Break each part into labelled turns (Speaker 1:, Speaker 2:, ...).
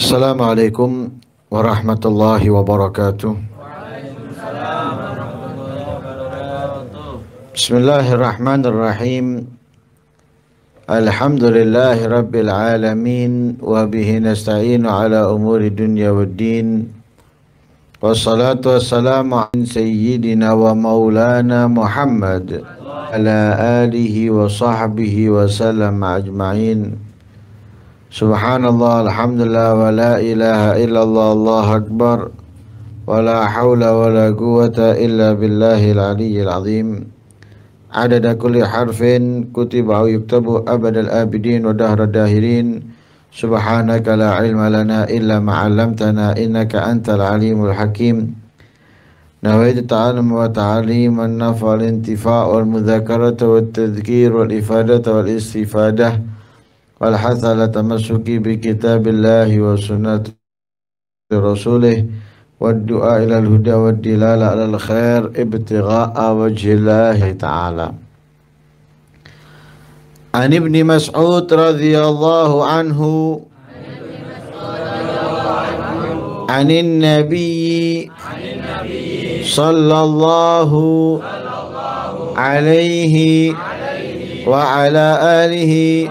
Speaker 1: السلام عليكم ورحمة الله وبركاته بسم الله الرحمن الرحيم الحمد لله رب العالمين وبه نستعين على أمور الدنيا والدين والصلاة والسلام عن سيدنا ومولانا محمد على آله وصحبه وسلم أجمعين سبحان الله الحمد لله ولا إله إلا الله الله أكبر ولا حول ولا قوة إلا بالله العلي العظيم عدد كل حرف كتب أو يكتب أبد الآبدين ودهر الداهرين سبحانك لا علم لنا إلا ما علمتنا إنك أنت العليم الحكيم نويت تعلم وتعليم النفع الانتفاع والمذاكرة والتذكير والإفادة والاستفادة والحث على التمسك بكتاب الله وسنة رسوله والدعاء إلى الهدى والدلالة على الخير ابتغاء وجه الله تعالى عن ابن مسعود رضي الله عنه عن النبي صلى الله عليه وعلى آله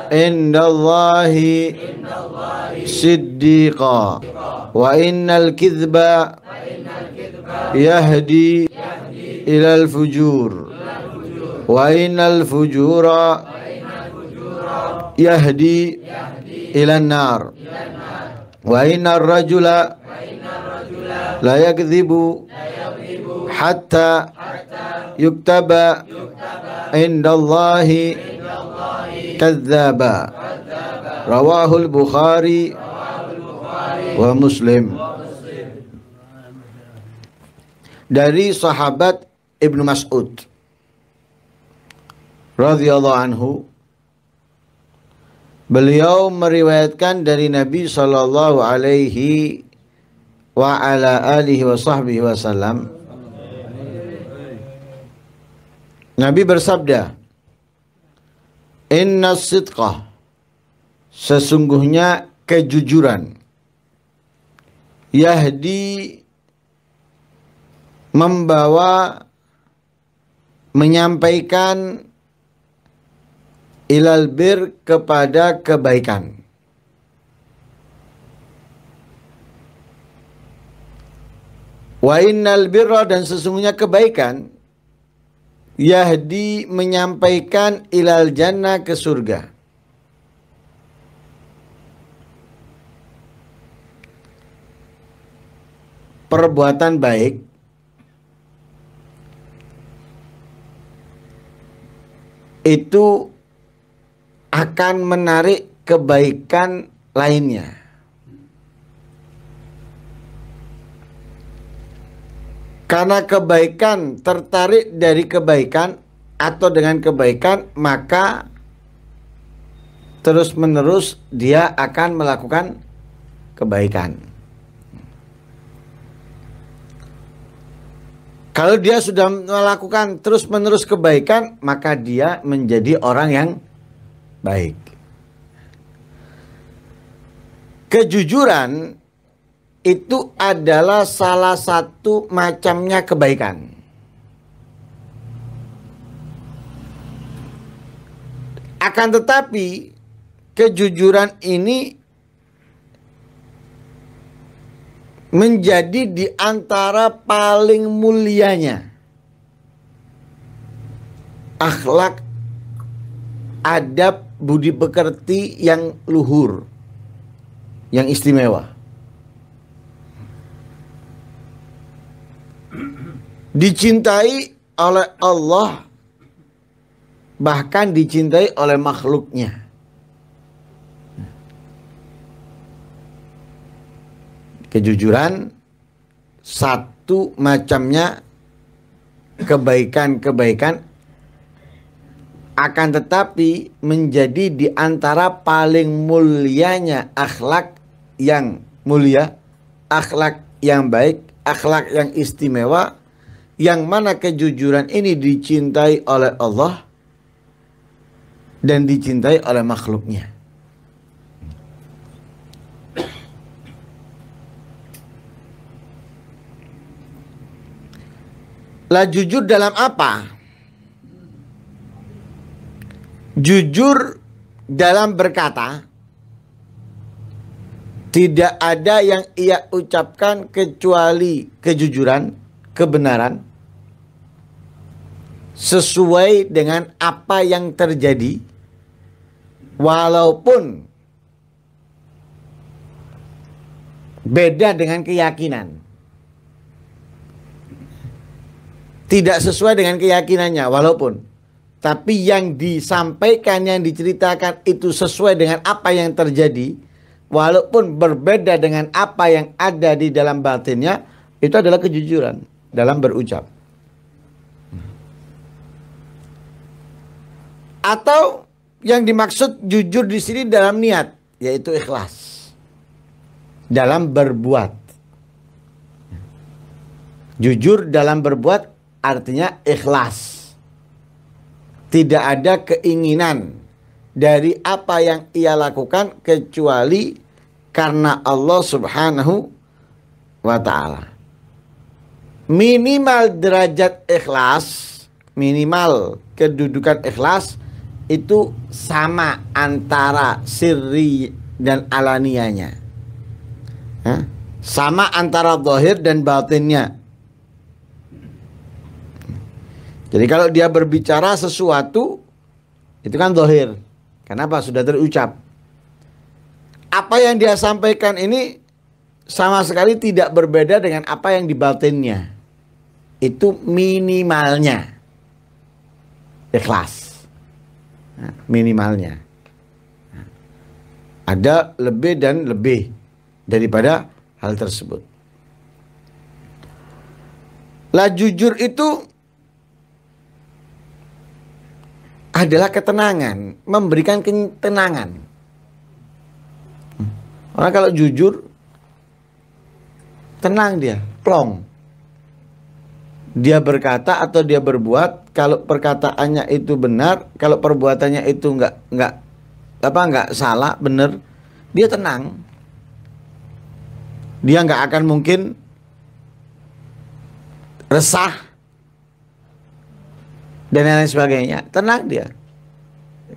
Speaker 1: عند الله صديقا وإن الكذب يهدي إلى الفجور وإن الفجور يهدي إلى النار وإن الرجل لا يكذب حتى يكتب عند الله kadzdzaba rawahul bukhari wa muslim dari sahabat Ibnu Mas'ud radhiyallahu anhu beliau meriwayatkan dari Nabi sallallahu alaihi wa ala alihi wa sahbihi wasallam Nabi bersabda Inna sidqah Sesungguhnya kejujuran Yahdi Membawa Menyampaikan Ilal bir kepada kebaikan Wa innal birra dan sesungguhnya kebaikan Yahdi menyampaikan ilal jannah ke surga. Perbuatan baik itu akan menarik kebaikan lainnya. Karena kebaikan tertarik dari kebaikan atau dengan kebaikan maka terus-menerus dia akan melakukan kebaikan. Kalau dia sudah melakukan terus-menerus kebaikan, maka dia menjadi orang yang baik. Kejujuran itu adalah salah satu macamnya kebaikan. Akan tetapi, kejujuran ini menjadi di antara paling mulianya akhlak adab budi pekerti yang luhur yang istimewa dicintai oleh Allah bahkan dicintai oleh makhluknya. Kejujuran satu macamnya kebaikan-kebaikan akan tetapi menjadi di antara paling mulianya akhlak yang mulia, akhlak yang baik, akhlak yang istimewa yang mana kejujuran ini dicintai oleh Allah dan dicintai oleh makhluknya. Lah jujur dalam apa? Jujur dalam berkata tidak ada yang ia ucapkan kecuali kejujuran, kebenaran sesuai dengan apa yang terjadi walaupun beda dengan keyakinan. Tidak sesuai dengan keyakinannya walaupun tapi yang disampaikan yang diceritakan itu sesuai dengan apa yang terjadi walaupun berbeda dengan apa yang ada di dalam batinnya itu adalah kejujuran dalam berucap. Atau yang dimaksud jujur di sini dalam niat, yaitu ikhlas. Dalam berbuat. Jujur dalam berbuat artinya ikhlas. Tidak ada keinginan dari apa yang ia lakukan kecuali karena Allah Subhanahu wa taala. Minimal derajat ikhlas, minimal kedudukan ikhlas itu sama antara sirri dan alanianya. Sama antara zahir dan batinnya. Jadi kalau dia berbicara sesuatu itu kan zahir. Kenapa sudah terucap? Apa yang dia sampaikan ini sama sekali tidak berbeda dengan apa yang di batinnya. Itu minimalnya ikhlas minimalnya. Ada lebih dan lebih daripada hal tersebut. Lah jujur itu adalah ketenangan, memberikan ketenangan. Orang kalau jujur tenang dia, plong dia berkata atau dia berbuat kalau perkataannya itu benar kalau perbuatannya itu nggak nggak apa nggak salah benar dia tenang dia nggak akan mungkin resah dan lain sebagainya tenang dia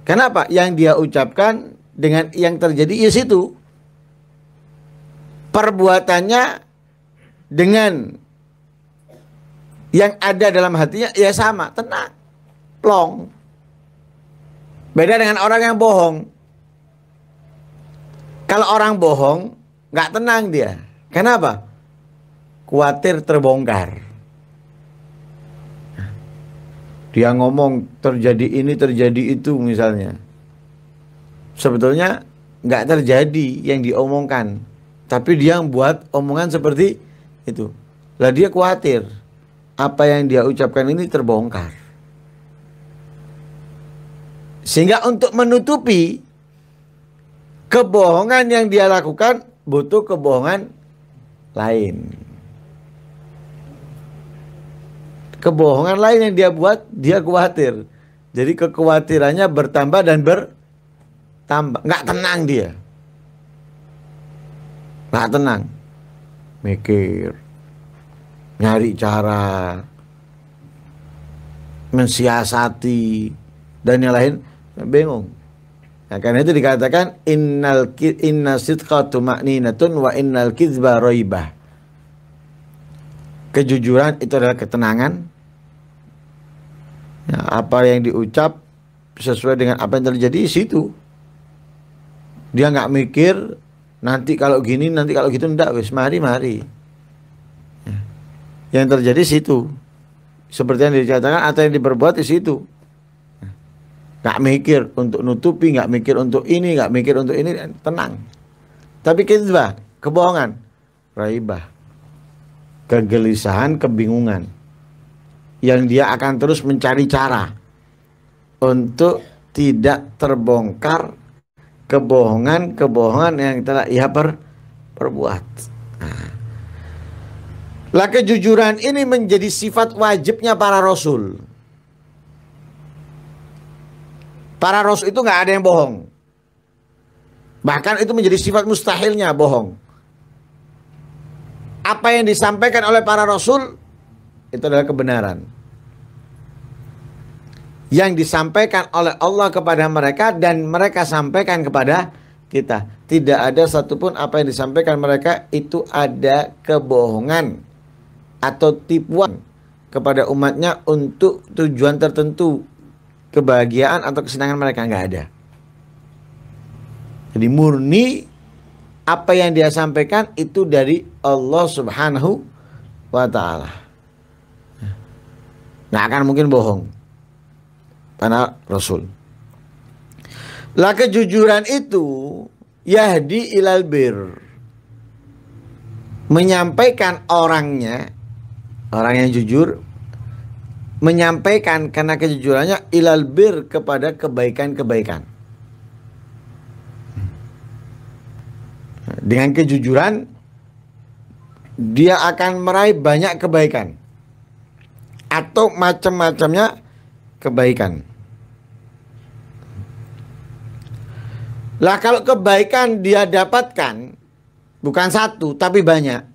Speaker 1: kenapa yang dia ucapkan dengan yang terjadi di ya situ perbuatannya dengan yang ada dalam hatinya ya sama, tenang, plong. Beda dengan orang yang bohong. Kalau orang bohong, nggak tenang dia. Kenapa? Kuatir terbongkar. Dia ngomong terjadi ini, terjadi itu misalnya. Sebetulnya nggak terjadi yang diomongkan. Tapi dia buat omongan seperti itu. Lah dia khawatir apa yang dia ucapkan ini terbongkar. Sehingga untuk menutupi kebohongan yang dia lakukan butuh kebohongan lain. Kebohongan lain yang dia buat, dia khawatir. Jadi kekhawatirannya bertambah dan bertambah. Nggak tenang dia. Nggak tenang. Mikir nyari cara mensiasati dan yang lain bingung. Ya, karena itu dikatakan innal inna sidqa tumaninatun wa innal kizba roibah Kejujuran itu adalah ketenangan. Ya, apa yang diucap sesuai dengan apa yang terjadi situ. Dia nggak mikir nanti kalau gini, nanti kalau gitu ndak wis mari mari yang terjadi situ seperti yang dikatakan atau yang diperbuat di situ nggak mikir untuk nutupi nggak mikir untuk ini nggak mikir untuk ini tenang tapi kita kebohongan raibah kegelisahan kebingungan yang dia akan terus mencari cara untuk tidak terbongkar kebohongan-kebohongan yang telah ia per, perbuat. Lah kejujuran ini menjadi sifat wajibnya para rasul. Para rasul itu nggak ada yang bohong. Bahkan itu menjadi sifat mustahilnya bohong. Apa yang disampaikan oleh para rasul itu adalah kebenaran. Yang disampaikan oleh Allah kepada mereka dan mereka sampaikan kepada kita. Tidak ada satupun apa yang disampaikan mereka itu ada kebohongan atau tipuan kepada umatnya untuk tujuan tertentu kebahagiaan atau kesenangan mereka nggak ada. Jadi murni apa yang dia sampaikan itu dari Allah Subhanahu wa taala. Nggak akan mungkin bohong. Karena Rasul. Lah kejujuran itu yahdi ilal bir. Menyampaikan orangnya Orang yang jujur menyampaikan karena kejujurannya ilal bir kepada kebaikan-kebaikan. Dengan kejujuran dia akan meraih banyak kebaikan atau macam-macamnya kebaikan. Lah kalau kebaikan dia dapatkan bukan satu tapi banyak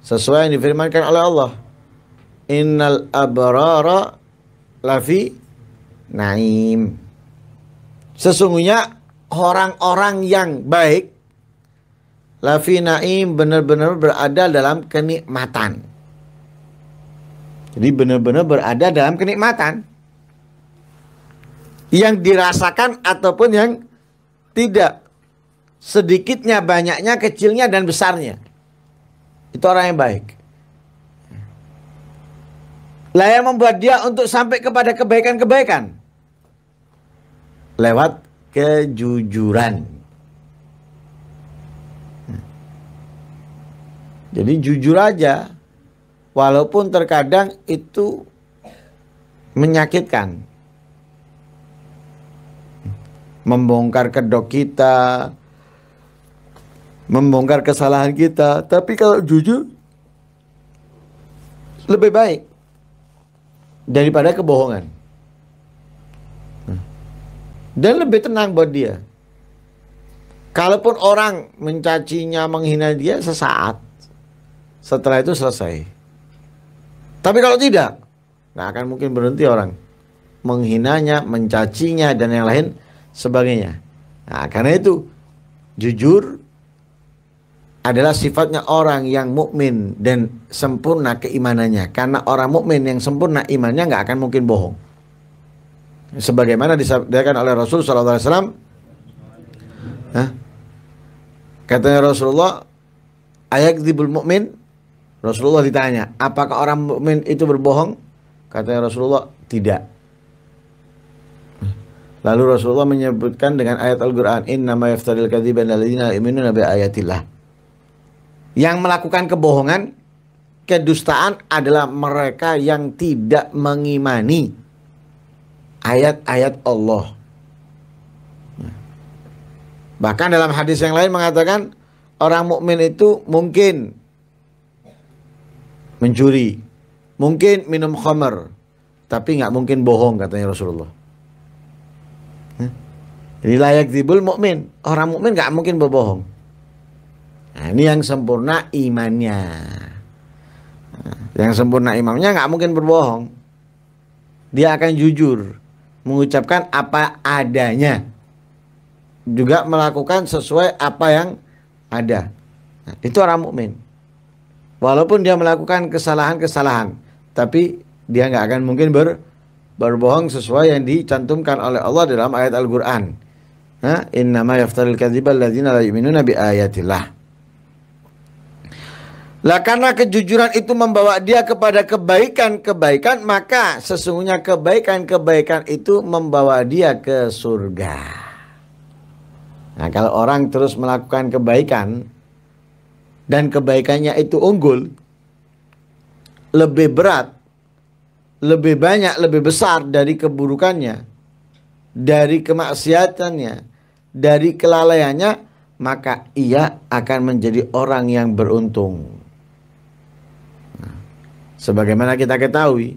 Speaker 1: Sesuai yang difirmankan oleh Allah. Innal abrara lafi naim. Sesungguhnya orang-orang yang baik lafi naim benar-benar berada dalam kenikmatan. Jadi benar-benar berada dalam kenikmatan. Yang dirasakan ataupun yang tidak. Sedikitnya, banyaknya, kecilnya dan besarnya. Itu orang yang baik. Lah yang membuat dia untuk sampai kepada kebaikan-kebaikan lewat kejujuran. Hmm. Jadi jujur aja walaupun terkadang itu menyakitkan. Membongkar kedok kita, membongkar kesalahan kita. Tapi kalau jujur, lebih baik daripada kebohongan. Dan lebih tenang buat dia. Kalaupun orang mencacinya, menghina dia sesaat. Setelah itu selesai. Tapi kalau tidak, nah akan mungkin berhenti orang menghinanya, mencacinya dan yang lain sebagainya. Nah, karena itu jujur adalah sifatnya orang yang mukmin dan sempurna keimanannya. Karena orang mukmin yang sempurna imannya nggak akan mungkin bohong. Sebagaimana disampaikan oleh Rasul SAW. Hah? Katanya Rasulullah, ayat dibul mukmin. Rasulullah ditanya, apakah orang mukmin itu berbohong? Katanya Rasulullah, tidak. Lalu Rasulullah menyebutkan dengan ayat Al-Quran, Inna ma yaftadil kadhiban alladhina yu'minuna bi ayatillah. Yang melakukan kebohongan, kedustaan adalah mereka yang tidak mengimani ayat-ayat Allah. Bahkan dalam hadis yang lain mengatakan orang mukmin itu mungkin mencuri, mungkin minum khamar, tapi nggak mungkin bohong katanya Rasulullah. Jadi layak dibul mukmin, orang mukmin nggak mungkin berbohong. Nah, ini yang sempurna imannya. yang sempurna imamnya nggak mungkin berbohong. Dia akan jujur, mengucapkan apa adanya. Juga melakukan sesuai apa yang ada. Nah, itu orang mukmin. Walaupun dia melakukan kesalahan-kesalahan, tapi dia nggak akan mungkin ber, berbohong sesuai yang dicantumkan oleh Allah dalam ayat Al-Qur'an. Nah, innama yaftaril kadhiba alladziina la yu'minuuna bi ayatillah. Lah karena kejujuran itu membawa dia kepada kebaikan-kebaikan, maka sesungguhnya kebaikan-kebaikan itu membawa dia ke surga. Nah, kalau orang terus melakukan kebaikan dan kebaikannya itu unggul, lebih berat, lebih banyak, lebih besar dari keburukannya, dari kemaksiatannya, dari kelalaiannya, maka ia akan menjadi orang yang beruntung. Sebagaimana kita ketahui,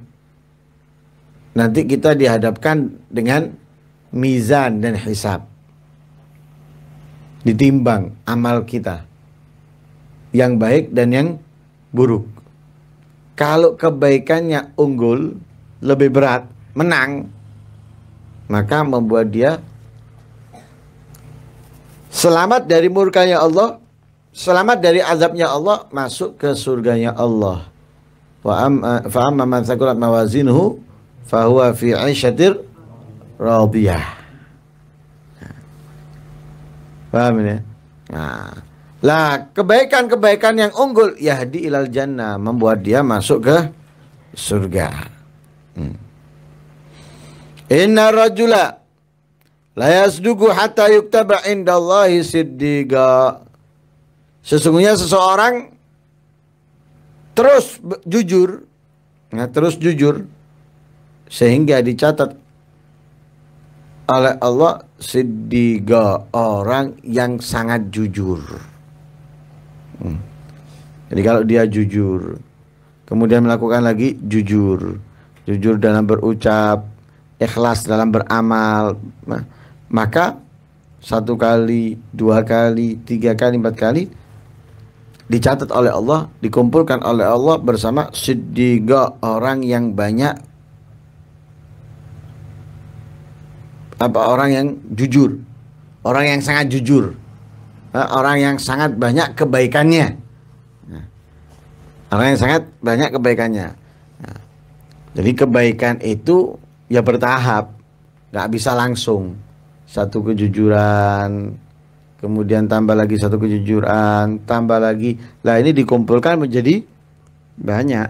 Speaker 1: nanti kita dihadapkan dengan mizan dan hisab. Ditimbang amal kita. Yang baik dan yang buruk. Kalau kebaikannya unggul, lebih berat, menang, maka membuat dia selamat dari murkanya Allah, selamat dari azabnya Allah, masuk ke surganya Allah. Wa amma fa amma man thaqulat mawazinuhu fa huwa fi 'aisyatir radiyah. Paham ya? Nah, lah kebaikan-kebaikan yang unggul yahdi ilal jannah membuat dia masuk ke surga. Hmm. Inna rajula la yasdugu hatta yuktaba indallahi siddiqa. Sesungguhnya seseorang terus jujur, ya, terus jujur sehingga dicatat oleh Allah sediga orang yang sangat jujur. Hmm. Jadi kalau dia jujur, kemudian melakukan lagi jujur, jujur dalam berucap, ikhlas dalam beramal, maka satu kali, dua kali, tiga kali, empat kali dicatat oleh Allah, dikumpulkan oleh Allah bersama sediga orang yang banyak apa orang yang jujur, orang yang sangat jujur, orang yang sangat banyak kebaikannya, orang yang sangat banyak kebaikannya. Jadi kebaikan itu ya bertahap, nggak bisa langsung satu kejujuran, kemudian tambah lagi satu kejujuran, tambah lagi. Lah ini dikumpulkan menjadi banyak.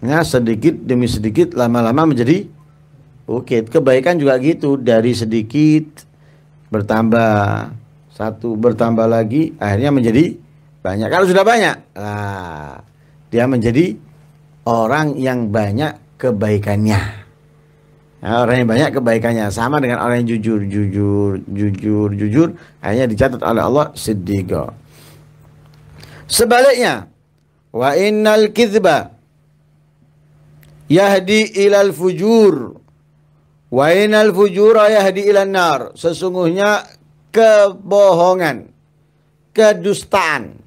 Speaker 1: Nah, sedikit demi sedikit lama-lama menjadi oke Kebaikan juga gitu, dari sedikit bertambah satu bertambah lagi akhirnya menjadi banyak. Kalau sudah banyak, lah dia menjadi orang yang banyak kebaikannya orang yang banyak kebaikannya sama dengan orang yang jujur, jujur, jujur, jujur, hanya dicatat oleh Allah siddiqo. Sebaliknya, wa innal kizba yahdi ilal fujur wa innal fujura yahdi ilan nar. Sesungguhnya kebohongan, kedustaan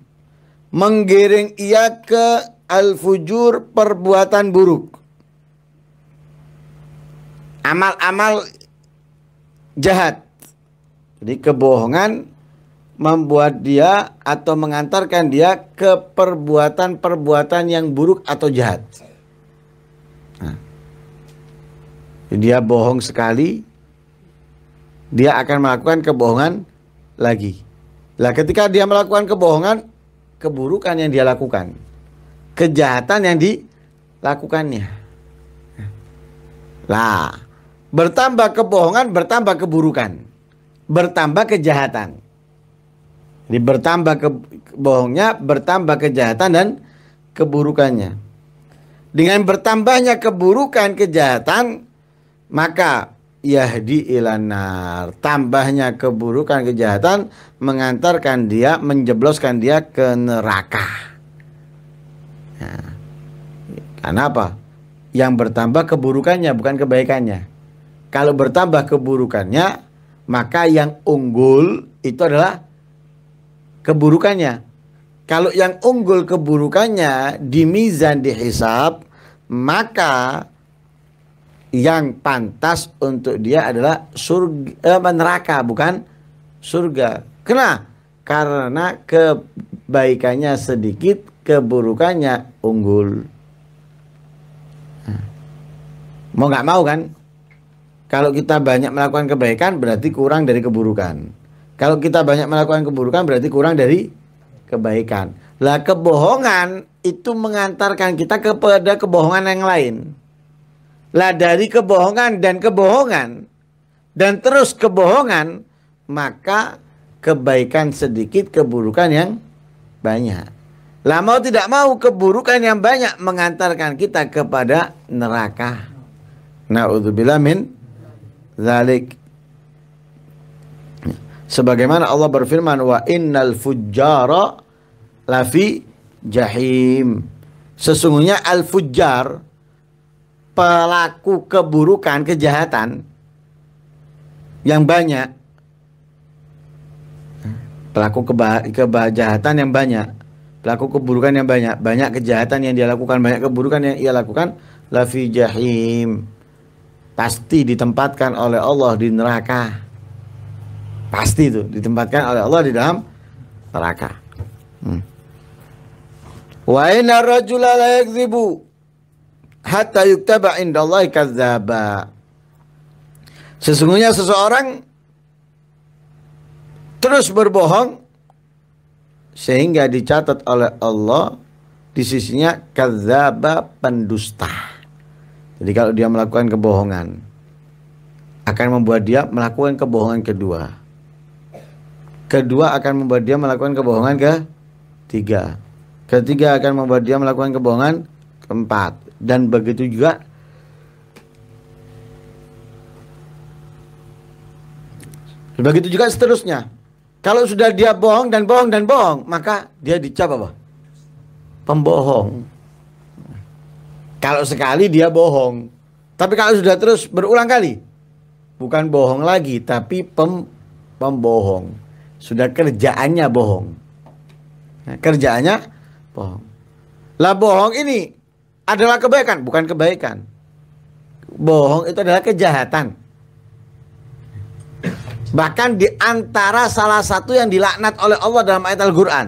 Speaker 1: menggiring ia ke al-fujur perbuatan buruk amal-amal jahat. Jadi kebohongan membuat dia atau mengantarkan dia ke perbuatan-perbuatan yang buruk atau jahat. Nah. Dia bohong sekali, dia akan melakukan kebohongan lagi. Lah ketika dia melakukan kebohongan, keburukan yang dia lakukan, kejahatan yang dilakukannya. Nah. Lah, Bertambah kebohongan, bertambah keburukan. Bertambah kejahatan. Jadi bertambah kebohongnya, bertambah kejahatan dan keburukannya. Dengan bertambahnya keburukan, kejahatan, maka yahdi ilanar. Tambahnya keburukan, kejahatan mengantarkan dia, menjebloskan dia ke neraka. Nah, karena apa? Yang bertambah keburukannya, bukan kebaikannya. Kalau bertambah keburukannya, maka yang unggul itu adalah keburukannya. Kalau yang unggul keburukannya di mizan dihisab, maka yang pantas untuk dia adalah surga eh, neraka bukan surga. Kena Karena kebaikannya sedikit, keburukannya unggul. Nah. Mau nggak mau kan? Kalau kita banyak melakukan kebaikan berarti kurang dari keburukan. Kalau kita banyak melakukan keburukan berarti kurang dari kebaikan. Lah kebohongan itu mengantarkan kita kepada kebohongan yang lain. Lah dari kebohongan dan kebohongan dan terus kebohongan maka kebaikan sedikit keburukan yang banyak. Lah mau tidak mau keburukan yang banyak mengantarkan kita kepada neraka. Nauzubillah min dzalik sebagaimana Allah berfirman wa innal fujjara lafi jahim sesungguhnya al fujjar pelaku keburukan kejahatan yang banyak pelaku keba kejahatan yang banyak pelaku keburukan yang banyak banyak kejahatan yang dia lakukan banyak keburukan yang ia lakukan lafi jahim pasti ditempatkan oleh Allah di neraka. Pasti itu ditempatkan oleh Allah di dalam neraka. Hmm. Wa inna rajula la yakzibu hatta yuktaba indallahi kadzdzaba. Sesungguhnya seseorang terus berbohong sehingga dicatat oleh Allah di sisinya kadzaba pendusta. Jadi kalau dia melakukan kebohongan akan membuat dia melakukan kebohongan kedua. Kedua akan membuat dia melakukan kebohongan ke tiga. Ketiga akan membuat dia melakukan kebohongan keempat. Dan begitu juga Begitu juga seterusnya. Kalau sudah dia bohong dan bohong dan bohong, maka dia dicap apa? Pembohong. Kalau sekali dia bohong. Tapi kalau sudah terus berulang kali, bukan bohong lagi, tapi pem, pembohong. Sudah kerjaannya bohong. Nah, kerjaannya bohong. Lah bohong ini adalah kebaikan, bukan kebaikan. Bohong itu adalah kejahatan. Bahkan di antara salah satu yang dilaknat oleh Allah dalam ayat Al-Quran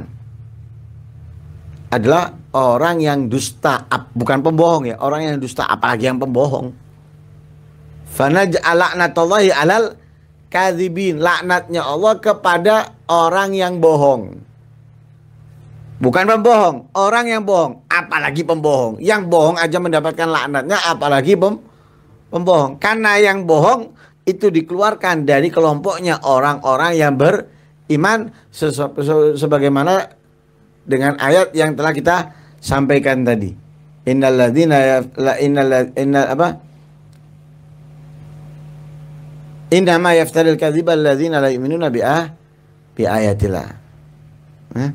Speaker 1: adalah orang yang dusta bukan pembohong ya orang yang dusta apalagi yang pembohong fanaj'alaknatullahi alal kadhibin laknatnya Allah kepada orang yang bohong bukan pembohong orang yang bohong apalagi pembohong yang bohong aja mendapatkan laknatnya apalagi pem pembohong karena yang bohong itu dikeluarkan dari kelompoknya orang-orang yang beriman sebagaimana dengan ayat yang telah kita sampaikan tadi. Innaladina ya, la innal inna apa? Inna ma yaftaril kadhiba alladzina la yu'minuna bi ah bi ayatillah. Hmm?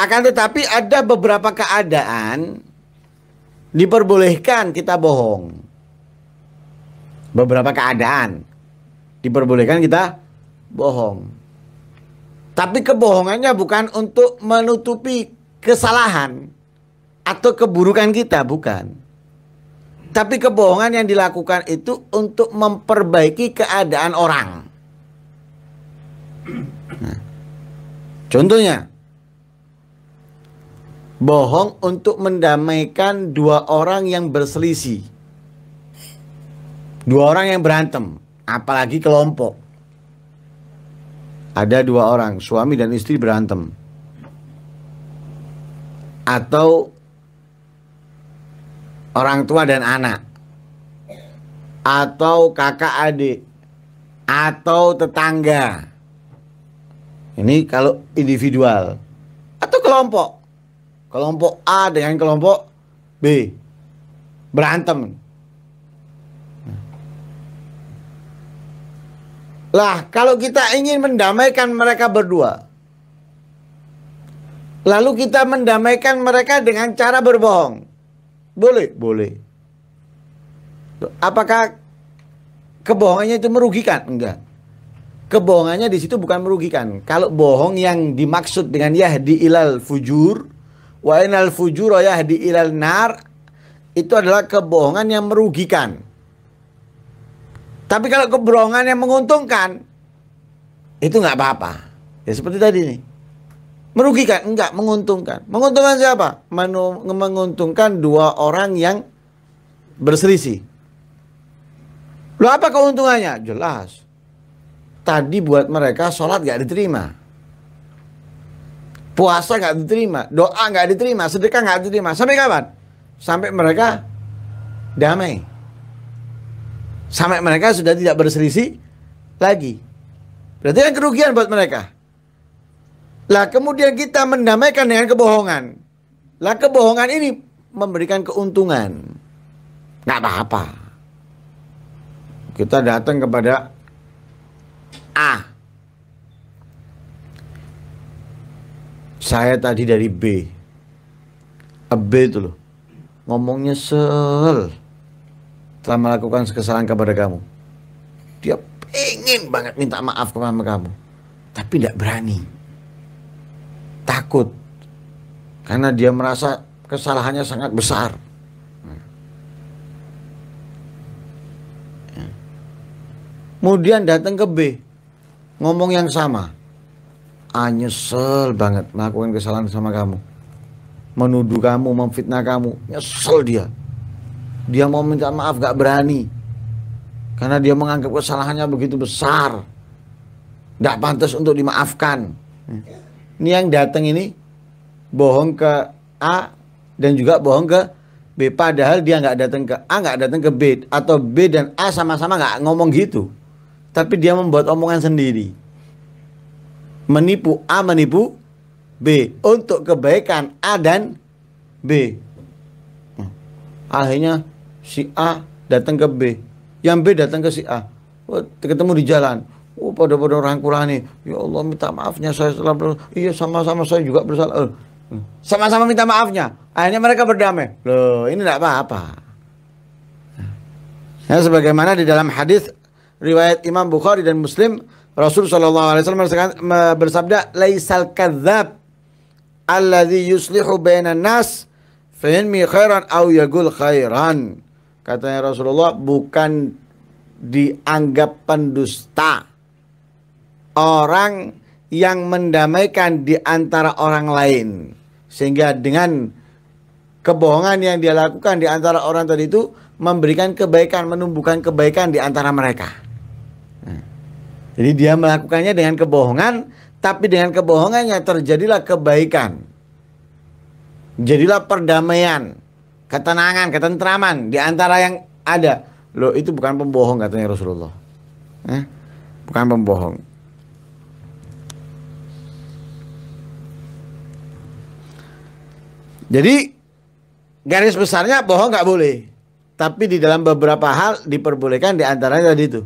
Speaker 1: Akan tetapi ada beberapa keadaan diperbolehkan kita bohong. Beberapa keadaan diperbolehkan kita bohong. Tapi kebohongannya bukan untuk menutupi kesalahan atau keburukan kita, bukan. Tapi kebohongan yang dilakukan itu untuk memperbaiki keadaan orang. Nah, contohnya, bohong untuk mendamaikan dua orang yang berselisih, dua orang yang berantem apalagi kelompok. Ada dua orang, suami dan istri berantem. Atau orang tua dan anak. Atau kakak adik. Atau tetangga. Ini kalau individual. Atau kelompok. Kelompok A dengan kelompok B. Berantem Lah, kalau kita ingin mendamaikan mereka berdua, lalu kita mendamaikan mereka dengan cara berbohong, boleh, boleh. Apakah kebohongannya itu merugikan? Enggak. Kebohongannya di situ bukan merugikan. Kalau bohong yang dimaksud dengan yahdi ilal fujur, wa inal fujur yahdi ilal nar, itu adalah kebohongan yang merugikan. Tapi kalau kebohongan yang menguntungkan, itu nggak apa-apa. Ya seperti tadi nih. Merugikan? Enggak, menguntungkan. Menguntungkan siapa? Menu, menguntungkan dua orang yang berselisih. Lo apa keuntungannya? Jelas. Tadi buat mereka sholat gak diterima. Puasa gak diterima. Doa gak diterima. Sedekah gak diterima. Sampai kapan? Sampai mereka damai. Sampai mereka sudah tidak berselisih lagi. Berarti kan kerugian buat mereka. Lah kemudian kita mendamaikan dengan kebohongan. Lah kebohongan ini memberikan keuntungan. Nggak apa-apa. Kita datang kepada A. Saya tadi dari B. A B itu loh. Ngomongnya sel telah melakukan kesalahan kepada kamu. Dia pengen banget minta maaf kepada kamu. Tapi tidak berani. Takut. Karena dia merasa kesalahannya sangat besar. Kemudian datang ke B. Ngomong yang sama. A ah, nyesel banget melakukan kesalahan sama kamu. Menuduh kamu, memfitnah kamu. Nyesel dia. Dia mau minta maaf gak berani. Karena dia menganggap kesalahannya begitu besar. Gak pantas untuk dimaafkan. Ini yang datang ini bohong ke A dan juga bohong ke B. Padahal dia gak datang ke A, gak datang ke B. Atau B dan A sama-sama gak ngomong gitu. Tapi dia membuat omongan sendiri. Menipu A, menipu B. Untuk kebaikan A dan B. Akhirnya si A datang ke B, yang B datang ke si A. Oh, ketemu di jalan. Oh, pada-pada orang rangkulani. Ya Allah, minta maafnya saya salah. Iya, sama-sama saya juga bersalah. Eh, eh. Sama-sama minta maafnya. Akhirnya mereka berdamai. Loh, ini tidak apa-apa. Ya, sebagaimana di dalam hadis riwayat Imam Bukhari dan Muslim, Rasul Shallallahu Alaihi Wasallam bersabda, "Laisal kadzab alladhi yuslihu bainan nas fa khairan aw yagul khairan." Katanya Rasulullah bukan dianggap pendusta. Orang yang mendamaikan di antara orang lain. Sehingga dengan kebohongan yang dia lakukan di antara orang tadi itu memberikan kebaikan, menumbuhkan kebaikan di antara mereka. Nah, jadi dia melakukannya dengan kebohongan, tapi dengan kebohongannya terjadilah kebaikan. Jadilah perdamaian ketenangan, ketentraman di antara yang ada. lo itu bukan pembohong katanya Rasulullah. Eh? Bukan pembohong. Jadi garis besarnya bohong nggak boleh. Tapi di dalam beberapa hal diperbolehkan di antaranya tadi itu.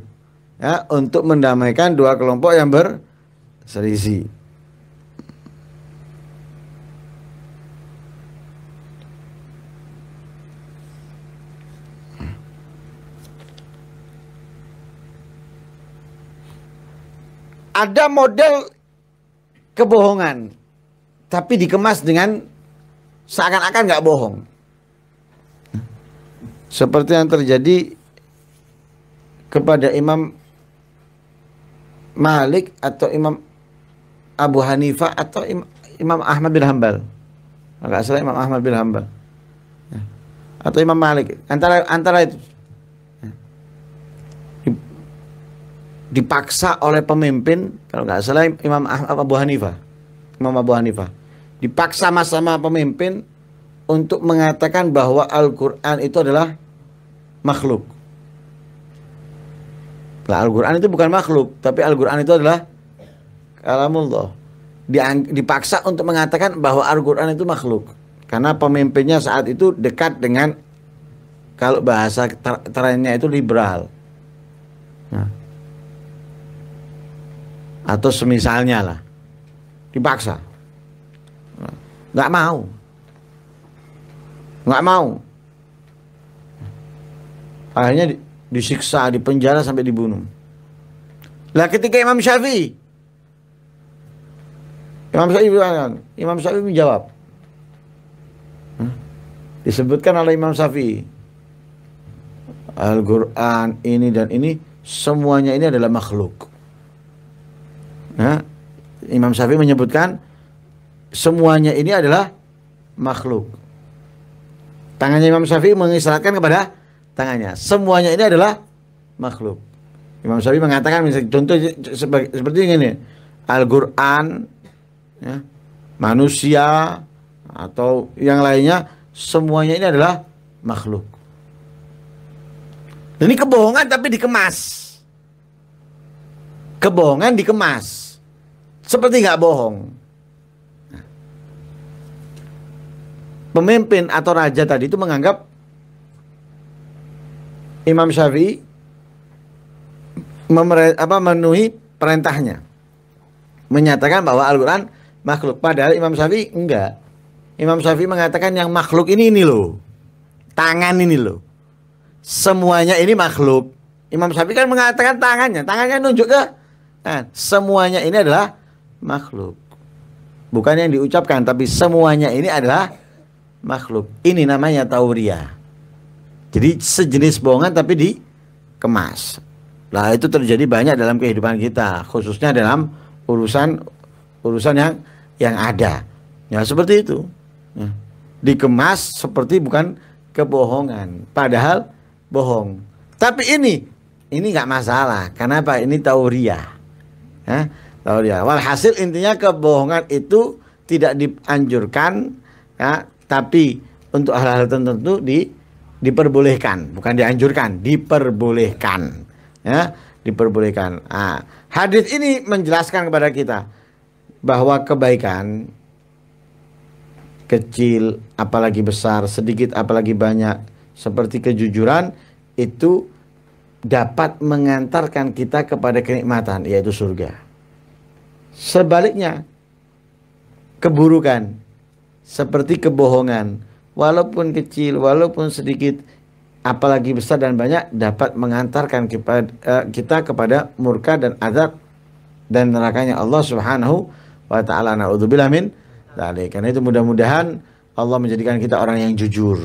Speaker 1: Ya, untuk mendamaikan dua kelompok yang berselisih. ada model kebohongan tapi dikemas dengan seakan-akan nggak bohong. Seperti yang terjadi kepada Imam Malik atau Imam Abu Hanifah atau Imam Ahmad bin Hambal. nggak salah Imam Ahmad bin Hambal. Ya. Atau Imam Malik. Antara antara itu dipaksa oleh pemimpin kalau nggak salah Imam ah- Abu Hanifah Imam Abu Hanifah dipaksa sama sama pemimpin untuk mengatakan bahwa Al-Quran itu adalah makhluk nah, Al-Quran itu bukan makhluk tapi Al-Quran itu adalah kalamullah dipaksa untuk mengatakan bahwa Al-Quran itu makhluk karena pemimpinnya saat itu dekat dengan kalau bahasa trennya itu liberal nah atau semisalnya lah dipaksa nggak mau nggak mau akhirnya disiksa di penjara sampai dibunuh lah ketika Imam Syafi'i Imam Syafi'i bilang Imam Syafi'i menjawab disebutkan oleh Imam Syafi'i Al-Quran ini dan ini semuanya ini adalah makhluk Ya. Imam Syafi'i menyebutkan semuanya ini adalah makhluk. Tangannya Imam Syafi'i mengisyaratkan kepada tangannya. Semuanya ini adalah makhluk. Imam Syafi'i mengatakan misalnya contoh seperti ini Al-Qur'an ya, manusia atau yang lainnya semuanya ini adalah makhluk. Ini kebohongan tapi dikemas. Kebohongan dikemas seperti nggak bohong. Pemimpin atau raja tadi itu menganggap Imam Syafi'i memenuhi perintahnya. Menyatakan bahwa Al-Quran makhluk. Padahal Imam Syafi'i enggak. Imam Syafi'i mengatakan yang makhluk ini ini loh. Tangan ini loh. Semuanya ini makhluk. Imam Syafi'i kan mengatakan tangannya. Tangannya nunjuk ke tangan. Semuanya ini adalah makhluk. Bukan yang diucapkan, tapi semuanya ini adalah makhluk. Ini namanya tauria. Jadi sejenis bohongan tapi dikemas. Nah itu terjadi banyak dalam kehidupan kita, khususnya dalam urusan urusan yang yang ada. Ya seperti itu. Ya. Dikemas seperti bukan kebohongan, padahal bohong. Tapi ini ini nggak masalah. Kenapa? Ini tauria. Ya Lalu dia, walhasil intinya kebohongan itu tidak dianjurkan, ya, tapi untuk hal-hal tertentu di diperbolehkan, bukan dianjurkan, diperbolehkan, ya, diperbolehkan. Nah, hadis ini menjelaskan kepada kita bahwa kebaikan kecil apalagi besar, sedikit apalagi banyak, seperti kejujuran itu dapat mengantarkan kita kepada kenikmatan yaitu surga. Sebaliknya, keburukan seperti kebohongan, walaupun kecil, walaupun sedikit, apalagi besar dan banyak dapat mengantarkan eh, kita kepada murka dan azab dan nerakanya Allah Subhanahu wa taala. naudzubillah min dzalik. Karena itu mudah-mudahan Allah menjadikan kita orang yang jujur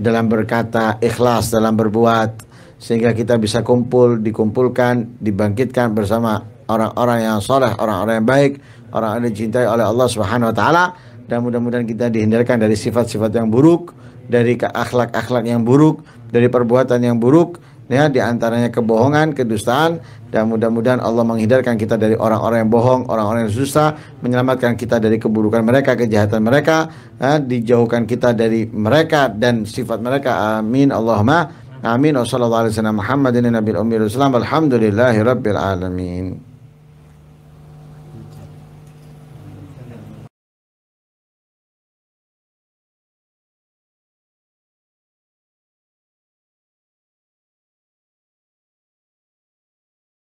Speaker 1: dalam berkata, ikhlas dalam berbuat sehingga kita bisa kumpul, dikumpulkan, dibangkitkan bersama orang-orang yang soleh, orang-orang yang baik, orang-orang yang dicintai oleh Allah Subhanahu wa taala dan mudah-mudahan kita dihindarkan dari sifat-sifat yang buruk, dari akhlak-akhlak yang buruk, dari perbuatan yang buruk ya di antaranya kebohongan, kedustaan dan mudah-mudahan Allah menghindarkan kita dari orang-orang yang bohong, orang-orang yang susah, menyelamatkan kita dari keburukan mereka, kejahatan mereka, ya, dijauhkan kita dari mereka dan sifat mereka. Amin Allahumma amin. Wassalamualaikum warahmatullahi wabarakatuh. Muhammadin alamin.